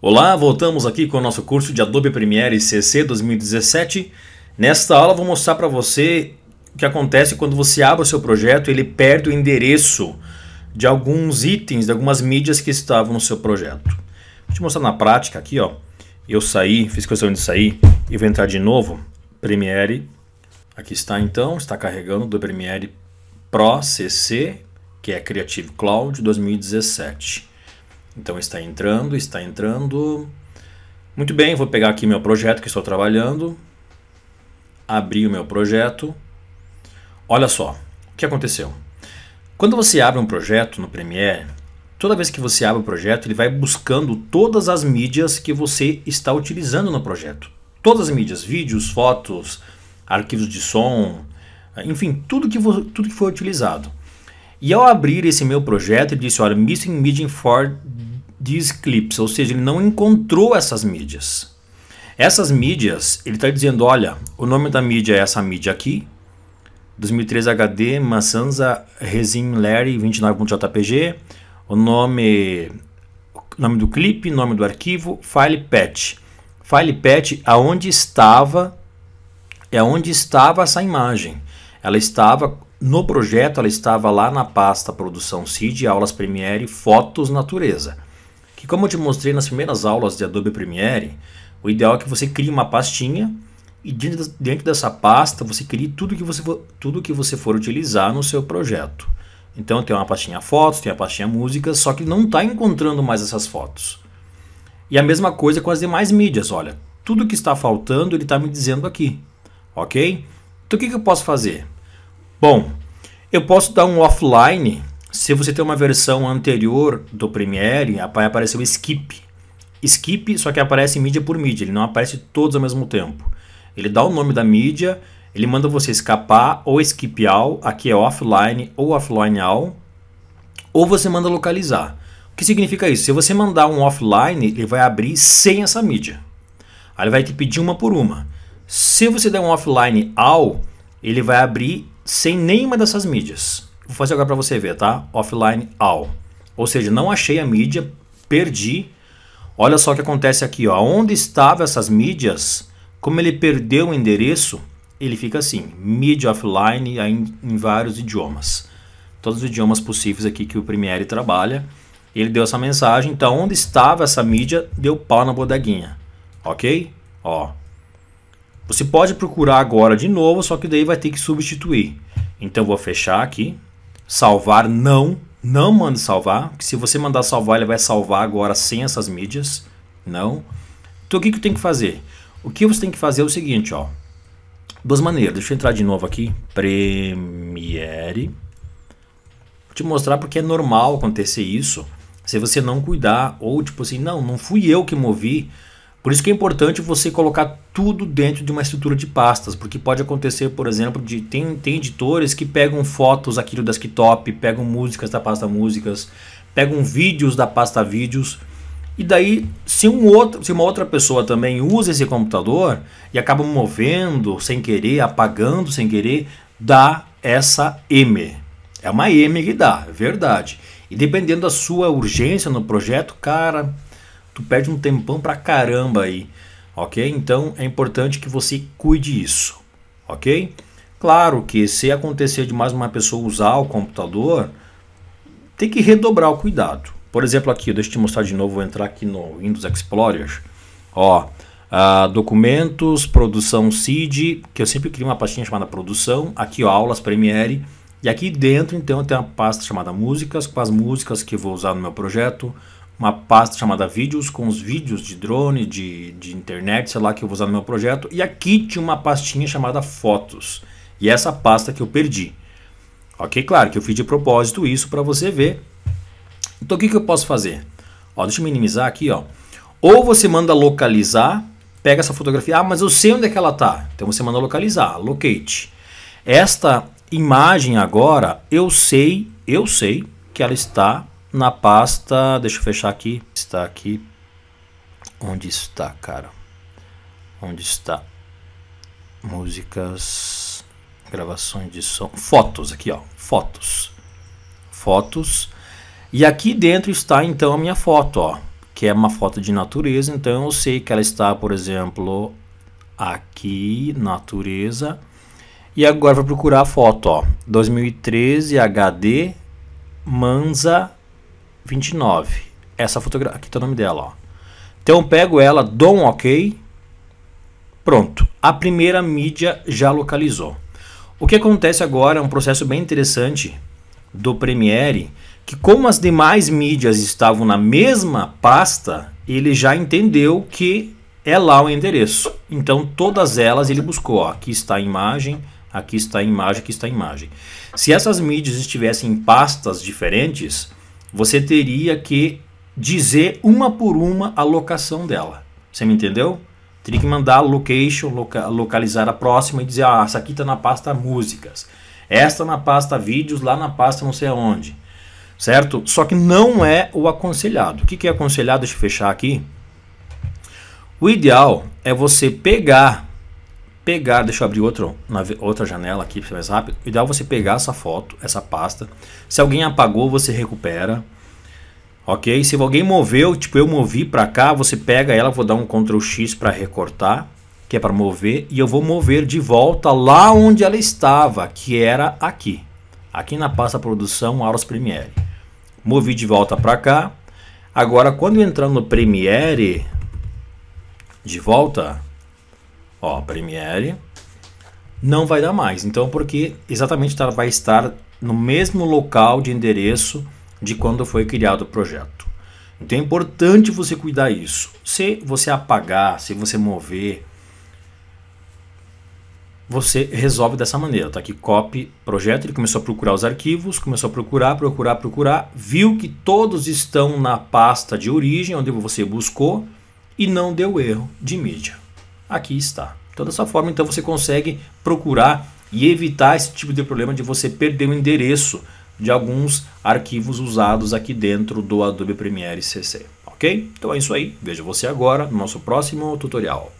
Olá, voltamos aqui com o nosso curso de Adobe Premiere CC 2017. Nesta aula vou mostrar para você o que acontece quando você abre o seu projeto e ele perde o endereço de alguns itens, de algumas mídias que estavam no seu projeto. Vou te mostrar na prática aqui, ó. Eu saí, fiz questão de sair e vou entrar de novo. Premiere, aqui está então, está carregando do Premiere Pro CC, que é Creative Cloud 2017. Então está entrando, está entrando. Muito bem, vou pegar aqui meu projeto que estou trabalhando. Abri o meu projeto. Olha só, o que aconteceu? Quando você abre um projeto no Premiere, toda vez que você abre o projeto, ele vai buscando todas as mídias que você está utilizando no projeto. Todas as mídias, vídeos, fotos, arquivos de som, enfim, tudo que, tudo que foi utilizado. E ao abrir esse meu projeto, ele disse: Olha, Missing Media for de eclipse, ou seja, ele não encontrou essas mídias. Essas mídias, ele está dizendo, olha, o nome da mídia é essa mídia aqui, 2003 HD, Masanza Resin Larry 29.jpg, o nome, nome do clipe, nome do arquivo, file patch. File patch aonde estava é onde estava essa imagem. Ela estava no projeto, ela estava lá na pasta produção CID, aulas Premiere, fotos natureza que como eu te mostrei nas primeiras aulas de Adobe Premiere, o ideal é que você crie uma pastinha e dentro, dessa pasta você crie tudo que você, for, tudo que você for utilizar no seu projeto. Então tem uma pastinha fotos, tem a pastinha música, só que não está encontrando mais essas fotos. E a mesma coisa com as demais mídias, olha. Tudo que está faltando ele está me dizendo aqui, ok? Então o que, que eu posso fazer? Bom, eu posso dar um offline se você tem uma versão anterior do Premiere, vai aparecer o skip. Skip, só que aparece mídia por mídia, ele não aparece todos ao mesmo tempo. Ele dá o nome da mídia, ele manda você escapar ou skip all, aqui é offline ou offline all, ou você manda localizar. O que significa isso? Se você mandar um offline, ele vai abrir sem essa mídia. Aí ele vai te pedir uma por uma. Se você der um offline all, ele vai abrir sem nenhuma dessas mídias. Vou fazer agora para você ver, tá? Offline all. Ou seja, não achei a mídia, perdi. Olha só o que acontece aqui, ó. Onde estavam essas mídias? Como ele perdeu o endereço, ele fica assim, mídia offline em, em vários idiomas. Todos os idiomas possíveis aqui que o Premiere trabalha. Ele deu essa mensagem, então onde estava essa mídia, deu pau na bodeguinha. OK? Ó. Você pode procurar agora de novo, só que daí vai ter que substituir. Então vou fechar aqui, Salvar, não. Não mande salvar. que se você mandar salvar, ele vai salvar agora sem essas mídias. Não. Então o que, que eu tenho que fazer? O que você tem que fazer é o seguinte, ó. Duas maneiras. Deixa eu entrar de novo aqui. Premiere. Vou te mostrar porque é normal acontecer isso. Se você não cuidar, ou tipo assim, não, não fui eu que movi por isso que é importante você colocar tudo dentro de uma estrutura de pastas, porque pode acontecer, por exemplo, de tem, tem editores que pegam fotos aqui do desktop, pegam músicas da pasta músicas, pegam vídeos da pasta vídeos, e daí se, um outro, se uma outra pessoa também usa esse computador e acaba movendo sem querer, apagando sem querer, dá essa M. É uma M que dá, é verdade. E dependendo da sua urgência no projeto, cara, tu perde um tempão pra caramba aí, ok? Então é importante que você cuide isso, ok? Claro que se acontecer de mais uma pessoa usar o computador, tem que redobrar o cuidado. Por exemplo, aqui, deixa eu te mostrar de novo, vou entrar aqui no Windows Explorer, ó, Uh, documentos, produção CID, que eu sempre crio uma pastinha chamada produção, aqui ó, aulas Premiere, e aqui dentro então tem uma pasta chamada músicas, com as músicas que eu vou usar no meu projeto, uma pasta chamada vídeos com os vídeos de drone, de, de internet, sei lá, que eu vou usar no meu projeto. E aqui tinha uma pastinha chamada fotos. E essa pasta que eu perdi. Ok, claro que eu fiz de propósito isso para você ver. Então o que, que eu posso fazer? Ó, deixa eu minimizar aqui. Ó. Ou você manda localizar, pega essa fotografia. Ah, mas eu sei onde é que ela está. Então você manda localizar, locate. Esta imagem agora, eu sei, eu sei que ela está na pasta, deixa eu fechar aqui, está aqui. Onde está, cara? Onde está? Músicas, gravações de som, fotos aqui, ó, fotos. Fotos. E aqui dentro está então a minha foto, ó, que é uma foto de natureza, então eu sei que ela está, por exemplo, aqui, natureza. E agora vou procurar a foto, ó, 2013 HD Manza 29. Essa fotografia. Aqui tá o nome dela, ó. Então eu pego ela, dou um OK. Pronto. A primeira mídia já localizou. O que acontece agora é um processo bem interessante do Premiere, que como as demais mídias estavam na mesma pasta, ele já entendeu que é lá o endereço. Então todas elas ele buscou. Ó, aqui está a imagem, aqui está a imagem, aqui está a imagem. Se essas mídias estivessem em pastas diferentes, você teria que dizer uma por uma a locação dela. Você me entendeu? Teria que mandar location, loca localizar a próxima e dizer: ah, essa aqui está na pasta músicas, esta na pasta vídeos, lá na pasta não sei aonde. Certo? Só que não é o aconselhado. O que, que é aconselhado? Deixa eu fechar aqui. O ideal é você pegar pegar, deixa eu abrir outro, outra janela aqui para ser mais rápido. O ideal é você pegar essa foto, essa pasta. Se alguém apagou, você recupera. Ok? Se alguém moveu, tipo eu movi para cá, você pega ela, vou dar um Ctrl X para recortar, que é para mover, e eu vou mover de volta lá onde ela estava, que era aqui. Aqui na pasta produção aulas Premiere. Movi de volta para cá. Agora, quando entrar no Premiere, de volta, ó, Premiere, não vai dar mais. Então, porque exatamente ela tá, vai estar no mesmo local de endereço de quando foi criado o projeto. Então é importante você cuidar isso. Se você apagar, se você mover, você resolve dessa maneira. Tá aqui copy projeto, ele começou a procurar os arquivos, começou a procurar, procurar, procurar, viu que todos estão na pasta de origem onde você buscou e não deu erro de mídia aqui está. Então, dessa forma, então você consegue procurar e evitar esse tipo de problema de você perder o endereço de alguns arquivos usados aqui dentro do Adobe Premiere CC, ok? Então é isso aí, vejo você agora no nosso próximo tutorial.